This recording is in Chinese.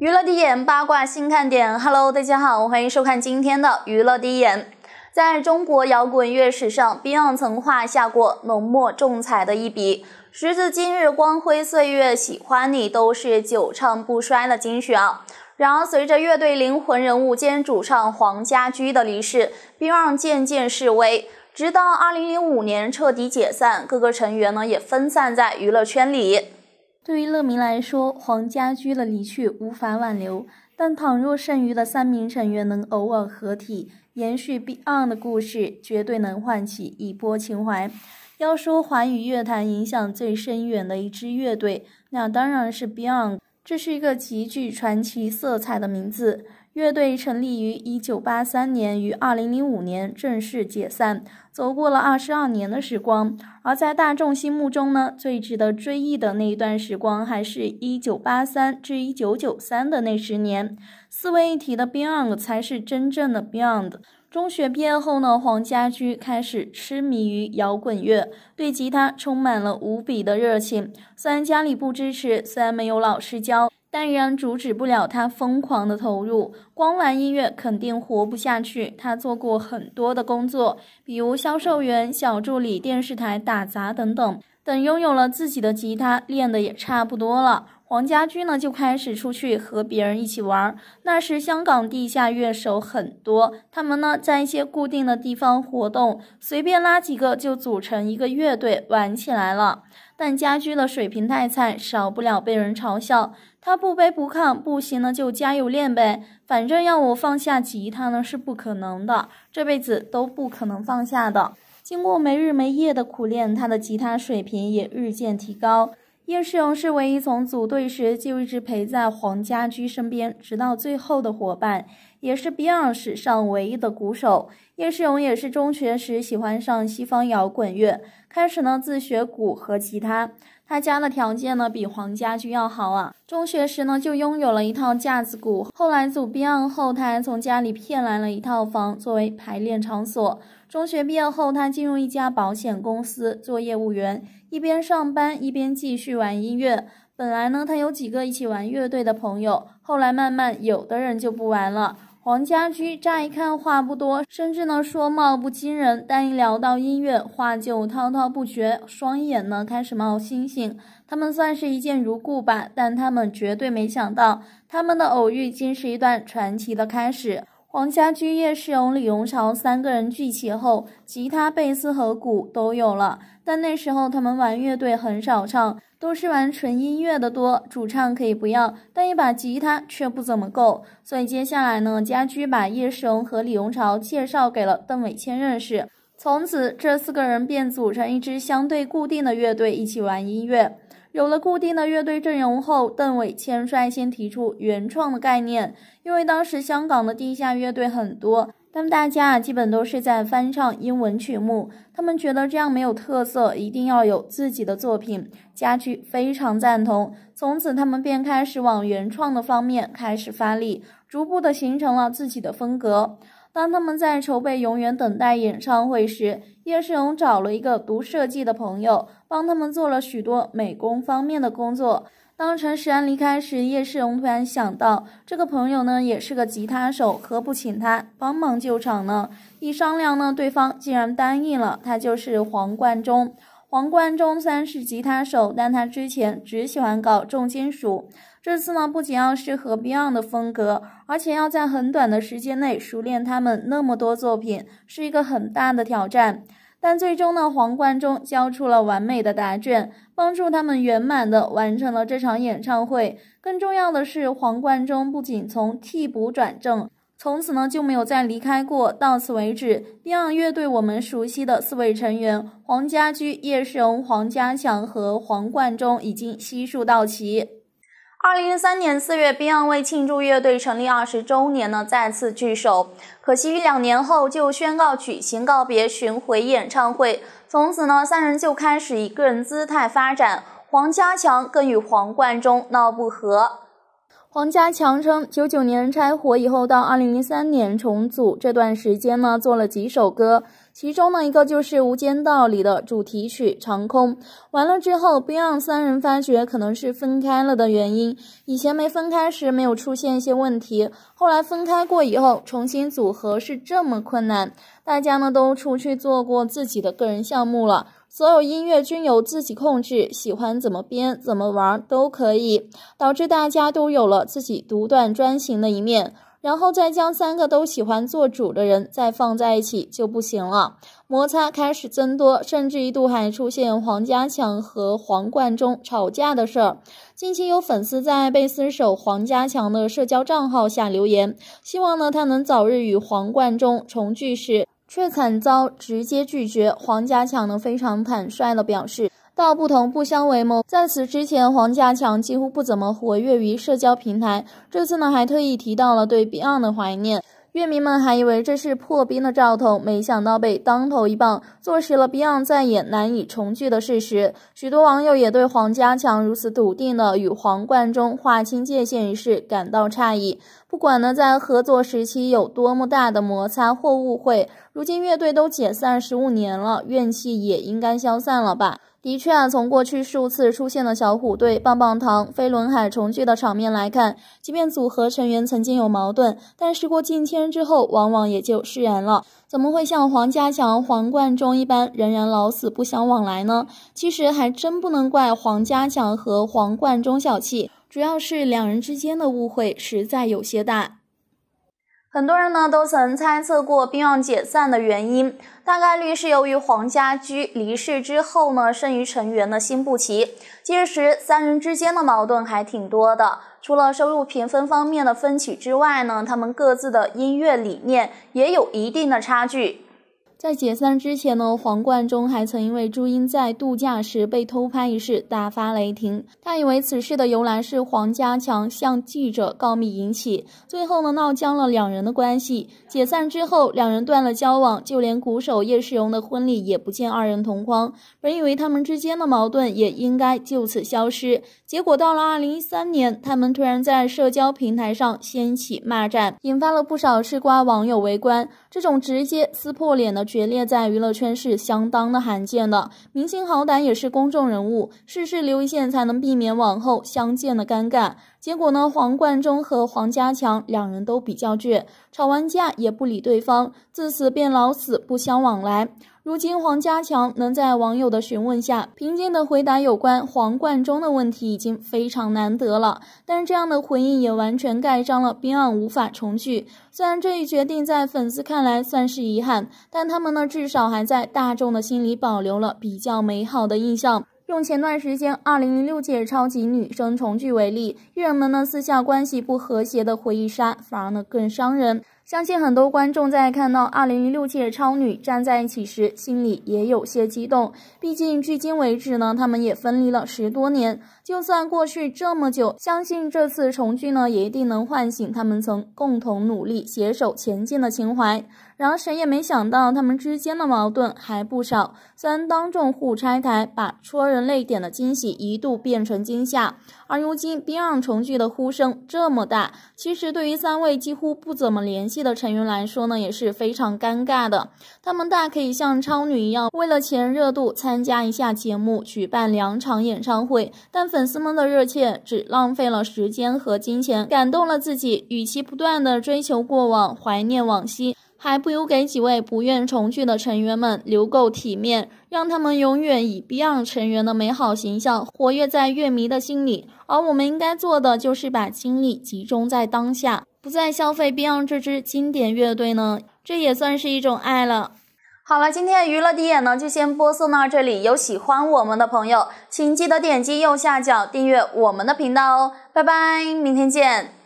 娱乐第一眼八卦新看点，Hello，大家好，欢迎收看今天的娱乐第一眼。在中国摇滚乐史上，Beyond 曾画下过浓墨重彩的一笔。时至今日，光辉岁月、喜欢你都是久唱不衰的金曲啊。然而，随着乐队灵魂人物兼主唱黄家驹的离世，Beyond 渐渐式微，直到2005年彻底解散，各个成员呢也分散在娱乐圈里。对于乐迷来说，黄家驹的离去无法挽留，但倘若剩余的三名成员能偶尔合体，延续 Beyond 的故事，绝对能唤起一波情怀。要说华语乐坛影响最深远的一支乐队，那当然是 Beyond。这是一个极具传奇色彩的名字。乐队成立于一九八三年，于二零零五年正式解散，走过了二十二年的时光。而在大众心目中呢，最值得追忆的那一段时光，还是一九八三至一九九三的那十年。四位一体的 Beyond 才是真正的 Beyond。中学毕业后呢，黄家驹开始痴迷于摇滚乐，对吉他充满了无比的热情。虽然家里不支持，虽然没有老师教，但依然阻止不了他疯狂的投入。光玩音乐肯定活不下去。他做过很多的工作，比如销售员、小助理、电视台打杂等等。等拥有了自己的吉他，练的也差不多了。黄家驹呢就开始出去和别人一起玩。那时香港地下乐手很多，他们呢在一些固定的地方活动，随便拉几个就组成一个乐队玩起来了。但家驹的水平太菜，少不了被人嘲笑。他不卑不亢，不行呢就加油练呗，反正要我放下吉他呢是不可能的，这辈子都不可能放下的。经过没日没夜的苦练，他的吉他水平也日渐提高。叶世荣是唯一从组队时就一直陪在黄家驹身边，直到最后的伙伴，也是 Beyond 史上唯一的鼓手。叶世荣也是中学时喜欢上西方摇滚乐，开始呢自学鼓和吉他。他家的条件呢，比黄家驹要好啊。中学时呢，就拥有了一套架子鼓。后来组 b e y o n d 后，他还从家里骗来了一套房作为排练场所。中学毕业后，他进入一家保险公司做业务员，一边上班一边继续玩音乐。本来呢，他有几个一起玩乐队的朋友，后来慢慢有的人就不玩了。黄家驹乍一看话不多，甚至呢说貌不惊人，但一聊到音乐，话就滔滔不绝，双眼呢开始冒星星。他们算是一见如故吧，但他们绝对没想到，他们的偶遇竟是一段传奇的开始。黄家驹、叶世荣、李荣潮三个人聚齐后，吉他、贝斯和鼓都有了。但那时候他们玩乐队很少唱，都是玩纯音乐的多，主唱可以不要，但一把吉他却不怎么够。所以接下来呢，家驹把叶世荣和李荣潮介绍给了邓伟谦认识，从此这四个人便组成一支相对固定的乐队，一起玩音乐。有了固定的乐队阵容后，邓伟谦率先提出原创的概念。因为当时香港的地下乐队很多，但大家啊基本都是在翻唱英文曲目，他们觉得这样没有特色，一定要有自己的作品。家驹非常赞同，从此他们便开始往原创的方面开始发力，逐步的形成了自己的风格。当他们在筹备《永远等待》演唱会时，叶世荣找了一个读设计的朋友，帮他们做了许多美工方面的工作。当陈世安离开时，叶世荣突然想到，这个朋友呢也是个吉他手，何不请他帮忙救场呢？一商量呢，对方竟然答应了。他就是黄贯中。黄贯中虽然是吉他手，但他之前只喜欢搞重金属。这次呢，不仅要适合 Beyond 的风格，而且要在很短的时间内熟练他们那么多作品，是一个很大的挑战。但最终呢，黄贯中交出了完美的答卷，帮助他们圆满的完成了这场演唱会。更重要的是，黄贯中不仅从替补转正，从此呢就没有再离开过。到此为止，Beyond 乐队我们熟悉的四位成员黄家驹、叶世荣、黄家强和黄贯中已经悉数到齐。二零零三年四月，Beyond 为庆祝乐队成立二十周年呢，再次聚首。可惜两年后就宣告举行告别巡回演唱会，从此呢，三人就开始以个人姿态发展。黄家强更与黄贯中闹不和。黄家强称，九九年拆伙以后到二零零三年重组这段时间呢，做了几首歌。其中呢一个就是《无间道》里的主题曲《长空》，完了之后，Beyond 三人发觉可能是分开了的原因。以前没分开时没有出现一些问题，后来分开过以后重新组合是这么困难。大家呢都出去做过自己的个人项目了，所有音乐均由自己控制，喜欢怎么编怎么玩都可以，导致大家都有了自己独断专行的一面。然后再将三个都喜欢做主的人再放在一起就不行了，摩擦开始增多，甚至一度还出现黄家强和黄贯中吵架的事儿。近期有粉丝在被斯手黄家强的社交账号下留言，希望呢他能早日与黄贯中重聚时，却惨遭直接拒绝。黄家强呢非常坦率的表示。道不同不相为谋。在此之前，黄家强几乎不怎么活跃于社交平台。这次呢，还特意提到了对 Beyond 的怀念。乐迷们还以为这是破冰的兆头，没想到被当头一棒，坐实了 Beyond 再也难以重聚的事实。许多网友也对黄家强如此笃定的与黄贯中划清界限一事感到诧异。不管呢，在合作时期有多么大的摩擦或误会，如今乐队都解散十五年了，怨气也应该消散了吧。的确啊，从过去数次出现的小虎队、棒棒糖、飞轮海重聚的场面来看，即便组合成员曾经有矛盾，但时过境迁之后，往往也就释然了。怎么会像黄家强、黄贯中一般仍然老死不相往来呢？其实还真不能怪黄家强和黄贯中小气，主要是两人之间的误会实在有些大。很多人呢都曾猜测过兵王解散的原因，大概率是由于黄家驹离世之后呢，剩余成员呢心不齐。届时三人之间的矛盾还挺多的，除了收入平分方面的分歧之外呢，他们各自的音乐理念也有一定的差距。在解散之前呢，黄贯中还曾因为朱茵在度假时被偷拍一事大发雷霆，他以为此事的由来是黄家强向记者告密引起，最后呢闹僵了两人的关系。解散之后，两人断了交往，就连鼓手叶世荣的婚礼也不见二人同框。本以为他们之间的矛盾也应该就此消失，结果到了二零一三年，他们突然在社交平台上掀起骂战，引发了不少吃瓜网友围观。这种直接撕破脸的。决裂在娱乐圈是相当的罕见的，明星好歹也是公众人物，事事留一线，才能避免往后相见的尴尬。结果呢？黄贯中和黄家强两人都比较倔，吵完架也不理对方，自此便老死不相往来。如今黄家强能在网友的询问下平静的回答有关黄贯中的问题，已经非常难得了。但这样的回应也完全盖章了，并岸无法重聚。虽然这一决定在粉丝看来算是遗憾，但他们呢至少还在大众的心里保留了比较美好的印象。用前段时间二零零六届超级女生重聚为例，艺人们呢私下关系不和谐的回忆杀，反而呢更伤人。相信很多观众在看到二零零六届超女站在一起时，心里也有些激动。毕竟至今为止呢，他们也分离了十多年。就算过去这么久，相信这次重聚呢，也一定能唤醒他们曾共同努力、携手前进的情怀。然而，谁也没想到，他们之间的矛盾还不少。三当众互拆台，把戳人泪点的惊喜一度变成惊吓。而如今边让重聚的呼声这么大，其实对于三位几乎不怎么联系的成员来说呢，也是非常尴尬的。他们大可以像超女一样，为了前热度参加一下节目，举办两场演唱会。但粉丝们的热切只浪费了时间和金钱，感动了自己。与其不断的追求过往，怀念往昔。还不如给几位不愿重聚的成员们留够体面，让他们永远以 Beyond 成员的美好形象活跃在乐迷的心里。而我们应该做的就是把精力集中在当下，不再消费 Beyond 这支经典乐队呢？这也算是一种爱了。好了，今天的娱乐第一眼呢就先播送到这里，有喜欢我们的朋友，请记得点击右下角订阅我们的频道哦，拜拜，明天见。